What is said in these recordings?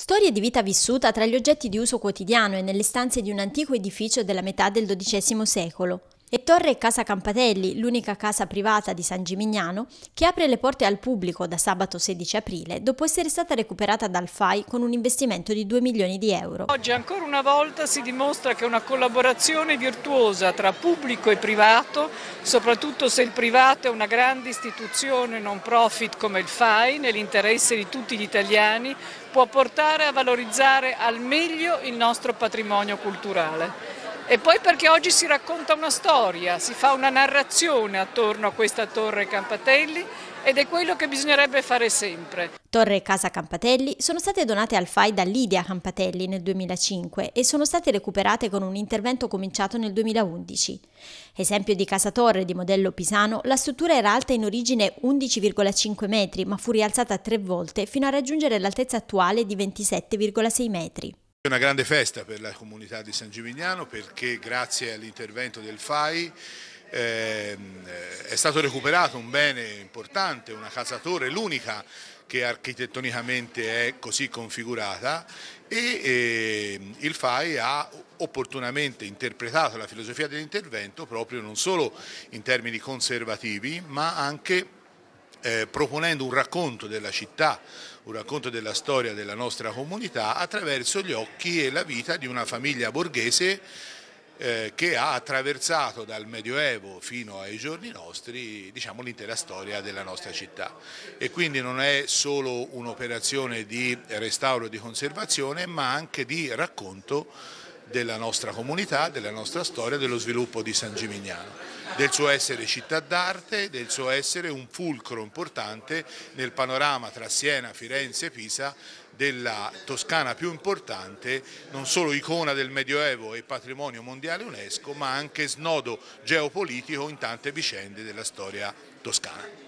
Storie di vita vissuta tra gli oggetti di uso quotidiano e nelle stanze di un antico edificio della metà del XII secolo e Torre Casa Campatelli, l'unica casa privata di San Gimignano, che apre le porte al pubblico da sabato 16 aprile dopo essere stata recuperata dal FAI con un investimento di 2 milioni di euro. Oggi ancora una volta si dimostra che una collaborazione virtuosa tra pubblico e privato, soprattutto se il privato è una grande istituzione non profit come il FAI, nell'interesse di tutti gli italiani, può portare a valorizzare al meglio il nostro patrimonio culturale. E poi perché oggi si racconta una storia, si fa una narrazione attorno a questa torre Campatelli ed è quello che bisognerebbe fare sempre. Torre e Casa Campatelli sono state donate al FAI da Lidia Campatelli nel 2005 e sono state recuperate con un intervento cominciato nel 2011. Esempio di Casa Torre di modello pisano, la struttura era alta in origine 11,5 metri ma fu rialzata tre volte fino a raggiungere l'altezza attuale di 27,6 metri. È una grande festa per la comunità di San Gimignano perché grazie all'intervento del FAI ehm, eh, è stato recuperato un bene importante, una casatore, l'unica che architettonicamente è così configurata e ehm, il FAI ha opportunamente interpretato la filosofia dell'intervento proprio non solo in termini conservativi ma anche eh, proponendo un racconto della città, un racconto della storia della nostra comunità attraverso gli occhi e la vita di una famiglia borghese eh, che ha attraversato dal Medioevo fino ai giorni nostri diciamo, l'intera storia della nostra città e quindi non è solo un'operazione di restauro e di conservazione ma anche di racconto della nostra comunità, della nostra storia, dello sviluppo di San Gimignano, del suo essere città d'arte, del suo essere un fulcro importante nel panorama tra Siena, Firenze e Pisa della Toscana più importante, non solo icona del Medioevo e patrimonio mondiale UNESCO, ma anche snodo geopolitico in tante vicende della storia toscana.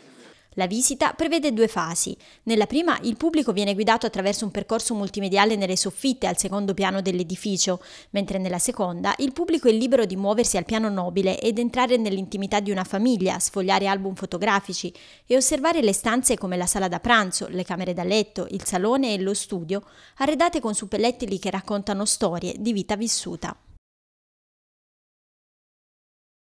La visita prevede due fasi. Nella prima il pubblico viene guidato attraverso un percorso multimediale nelle soffitte al secondo piano dell'edificio, mentre nella seconda il pubblico è libero di muoversi al piano nobile ed entrare nell'intimità di una famiglia, sfogliare album fotografici e osservare le stanze come la sala da pranzo, le camere da letto, il salone e lo studio, arredate con suppellettili che raccontano storie di vita vissuta.